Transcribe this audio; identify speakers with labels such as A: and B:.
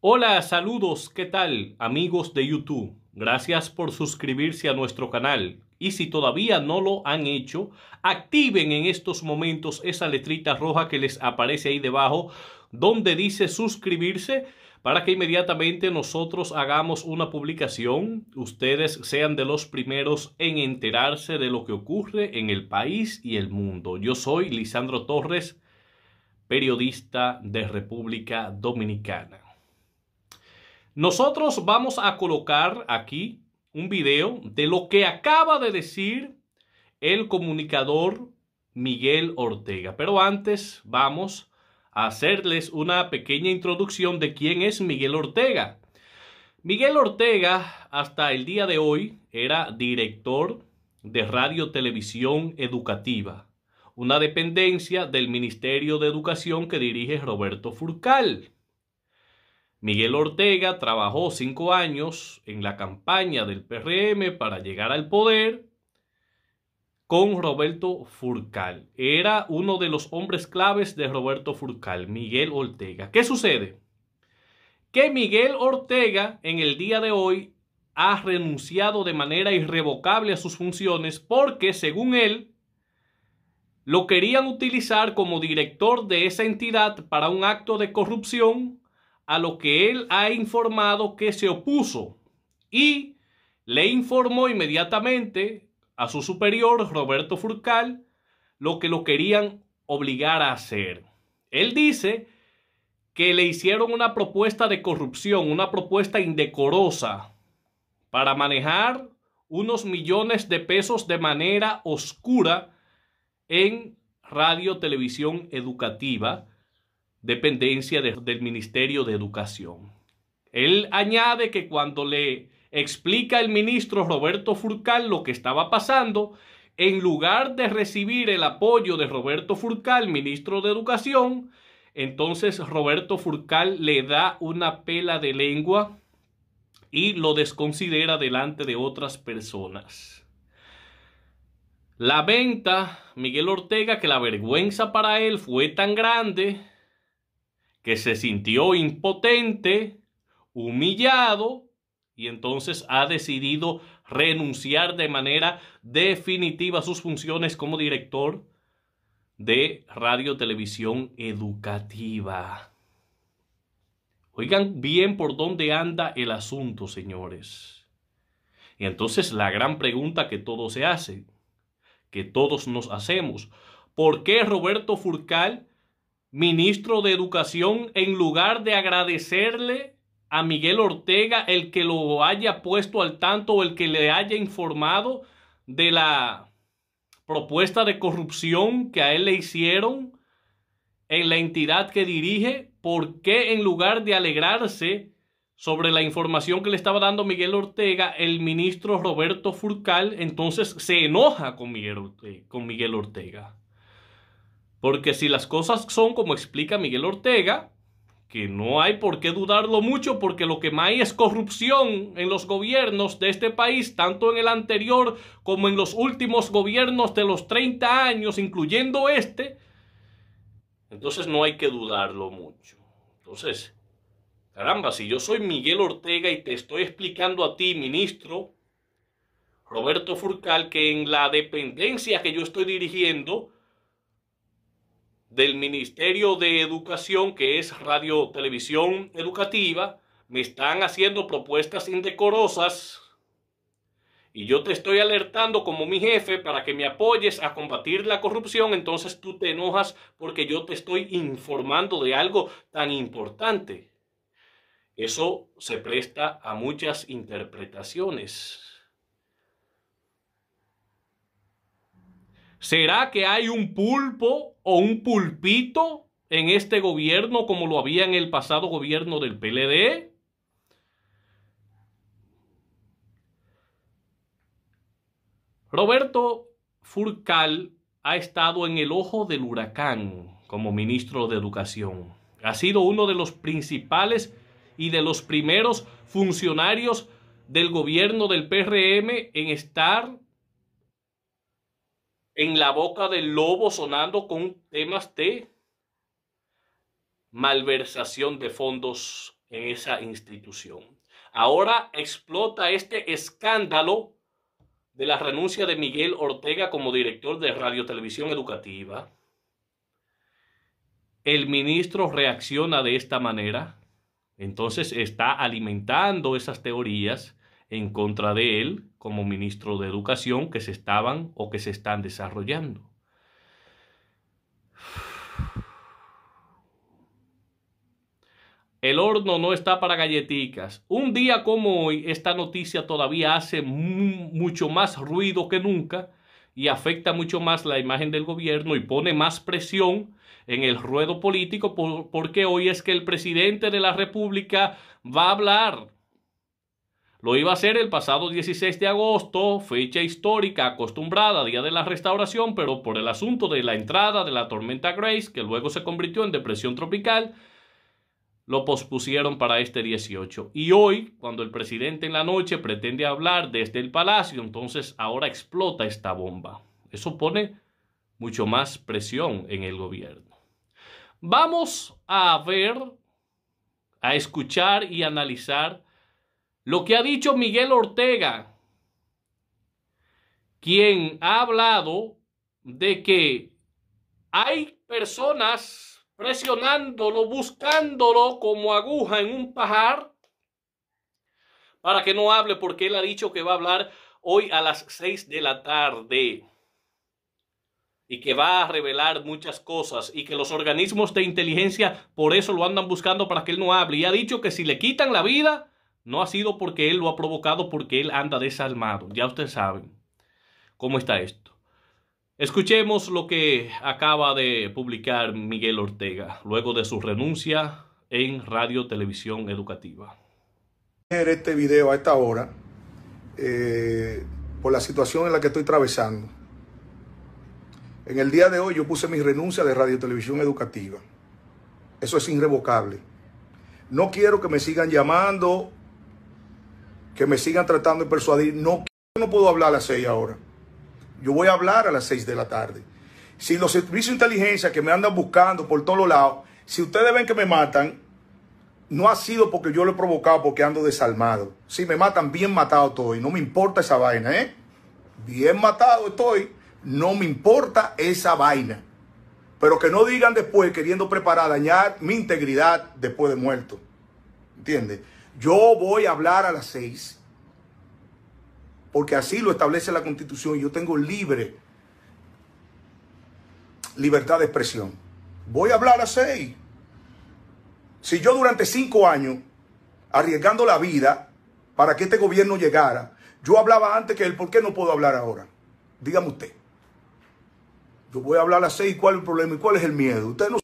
A: Hola, saludos, ¿qué tal amigos de YouTube? Gracias por suscribirse a nuestro canal. Y si todavía no lo han hecho, activen en estos momentos esa letrita roja que les aparece ahí debajo donde dice suscribirse para que inmediatamente nosotros hagamos una publicación, ustedes sean de los primeros en enterarse de lo que ocurre en el país y el mundo. Yo soy Lisandro Torres, periodista de República Dominicana. Nosotros vamos a colocar aquí un video de lo que acaba de decir el comunicador Miguel Ortega. Pero antes vamos a hacerles una pequeña introducción de quién es Miguel Ortega. Miguel Ortega hasta el día de hoy era director de Radio Televisión Educativa, una dependencia del Ministerio de Educación que dirige Roberto Furcal. Miguel Ortega trabajó cinco años en la campaña del PRM para llegar al poder con Roberto Furcal. Era uno de los hombres claves de Roberto Furcal, Miguel Ortega. ¿Qué sucede? Que Miguel Ortega en el día de hoy ha renunciado de manera irrevocable a sus funciones porque, según él, lo querían utilizar como director de esa entidad para un acto de corrupción a lo que él ha informado que se opuso y le informó inmediatamente a su superior, Roberto Furcal, lo que lo querían obligar a hacer. Él dice que le hicieron una propuesta de corrupción, una propuesta indecorosa para manejar unos millones de pesos de manera oscura en radio televisión educativa dependencia del Ministerio de Educación. Él añade que cuando le explica el ministro Roberto Furcal lo que estaba pasando, en lugar de recibir el apoyo de Roberto Furcal, ministro de Educación, entonces Roberto Furcal le da una pela de lengua y lo desconsidera delante de otras personas. La venta Miguel Ortega que la vergüenza para él fue tan grande que se sintió impotente, humillado, y entonces ha decidido renunciar de manera definitiva a sus funciones como director de Radio Televisión Educativa. Oigan bien por dónde anda el asunto, señores. Y entonces la gran pregunta que todos se hacen, que todos nos hacemos, ¿por qué Roberto Furcal ministro de Educación, en lugar de agradecerle a Miguel Ortega el que lo haya puesto al tanto o el que le haya informado de la propuesta de corrupción que a él le hicieron en la entidad que dirige, ¿por qué en lugar de alegrarse sobre la información que le estaba dando Miguel Ortega, el ministro Roberto Furcal entonces se enoja con Miguel Con Miguel Ortega? Porque si las cosas son como explica Miguel Ortega, que no hay por qué dudarlo mucho porque lo que más hay es corrupción en los gobiernos de este país, tanto en el anterior como en los últimos gobiernos de los 30 años, incluyendo este, entonces no hay que dudarlo mucho. Entonces, caramba, si yo soy Miguel Ortega y te estoy explicando a ti, ministro Roberto Furcal, que en la dependencia que yo estoy dirigiendo, del Ministerio de Educación, que es Radio Televisión Educativa, me están haciendo propuestas indecorosas y yo te estoy alertando como mi jefe para que me apoyes a combatir la corrupción, entonces tú te enojas porque yo te estoy informando de algo tan importante. Eso se presta a muchas interpretaciones. ¿Será que hay un pulpo o un pulpito en este gobierno como lo había en el pasado gobierno del PLD? Roberto Furcal ha estado en el ojo del huracán como ministro de Educación. Ha sido uno de los principales y de los primeros funcionarios del gobierno del PRM en estar en la boca del lobo sonando con temas de malversación de fondos en esa institución. Ahora explota este escándalo de la renuncia de Miguel Ortega como director de Radio Televisión Educativa. El ministro reacciona de esta manera, entonces está alimentando esas teorías en contra de él como ministro de Educación que se estaban o que se están desarrollando. El horno no está para galletitas. Un día como hoy, esta noticia todavía hace mucho más ruido que nunca y afecta mucho más la imagen del gobierno y pone más presión en el ruedo político porque hoy es que el presidente de la República va a hablar lo iba a hacer el pasado 16 de agosto, fecha histórica acostumbrada, día de la restauración, pero por el asunto de la entrada de la tormenta Grace, que luego se convirtió en depresión tropical, lo pospusieron para este 18. Y hoy, cuando el presidente en la noche pretende hablar desde el palacio, entonces ahora explota esta bomba. Eso pone mucho más presión en el gobierno. Vamos a ver, a escuchar y analizar lo que ha dicho Miguel Ortega, quien ha hablado de que hay personas presionándolo, buscándolo como aguja en un pajar para que no hable porque él ha dicho que va a hablar hoy a las seis de la tarde y que va a revelar muchas cosas y que los organismos de inteligencia por eso lo andan buscando para que él no hable y ha dicho que si le quitan la vida no ha sido porque él lo ha provocado, porque él anda desalmado. Ya ustedes saben cómo está esto. Escuchemos lo que acaba de publicar Miguel Ortega luego de su renuncia en Radio Televisión Educativa.
B: Este video a esta hora, eh, por la situación en la que estoy atravesando. En el día de hoy yo puse mi renuncia de Radio Televisión Educativa. Eso es irrevocable. No quiero que me sigan llamando que me sigan tratando de persuadir. No, no puedo hablar a las seis ahora. Yo voy a hablar a las seis de la tarde. Si los servicios de inteligencia que me andan buscando por todos lados, si ustedes ven que me matan, no ha sido porque yo lo he provocado, porque ando desalmado. Si me matan, bien matado estoy. No me importa esa vaina, ¿eh? Bien matado estoy. No me importa esa vaina. Pero que no digan después, queriendo preparar, dañar mi integridad después de muerto. ¿Entiendes? Yo voy a hablar a las seis, porque así lo establece la constitución. y Yo tengo libre libertad de expresión. Voy a hablar a las seis. Si yo durante cinco años, arriesgando la vida para que este gobierno llegara, yo hablaba antes que él, ¿por qué no puedo hablar ahora? Dígame usted. Yo voy a hablar a las seis, ¿cuál es el problema y cuál es el miedo? Usted no